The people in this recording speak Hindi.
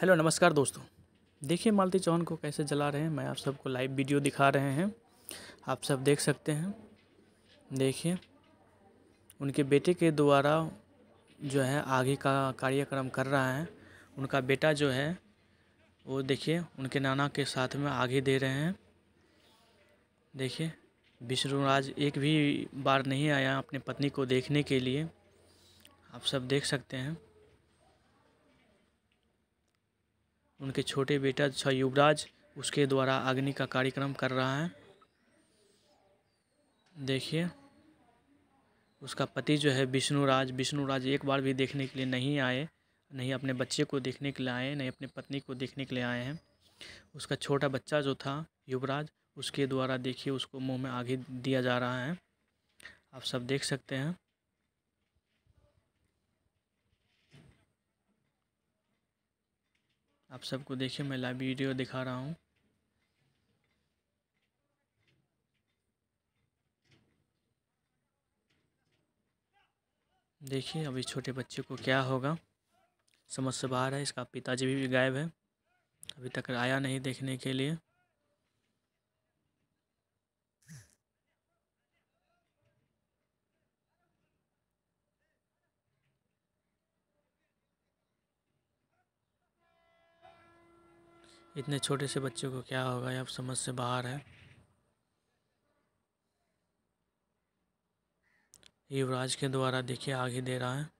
हेलो नमस्कार दोस्तों देखिए मालती चौहान को कैसे जला रहे हैं मैं आप सबको लाइव वीडियो दिखा रहे हैं आप सब देख सकते हैं देखिए उनके बेटे के द्वारा जो है आगे का कार्यक्रम कर रहा है उनका बेटा जो है वो देखिए उनके नाना के साथ में आगे दे रहे हैं देखिए विष्णुराज एक भी बार नहीं आया अपने पत्नी को देखने के लिए आप सब देख सकते हैं उनके छोटे बेटा छ युवराज उसके द्वारा अग्नि का कार्यक्रम कर रहा है देखिए उसका पति जो है विष्णुराज विष्णुराज एक बार भी देखने के लिए नहीं आए नहीं अपने बच्चे को देखने के लिए आए नहीं अपने पत्नी को देखने के लिए आए हैं उसका छोटा बच्चा जो था युवराज उसके द्वारा देखिए उसको मुंह में आगे दिया जा रहा है आप सब देख सकते हैं आप सबको देखिए मैं लाइव वीडियो दिखा रहा हूँ देखिए अभी छोटे बच्चे को क्या होगा समझ से बाहर है इसका पिताजी भी गायब है अभी तक आया नहीं देखने के लिए इतने छोटे से बच्चे को क्या होगा ये अब समझ से बाहर है युवराज के द्वारा देखिए आगे दे रहा है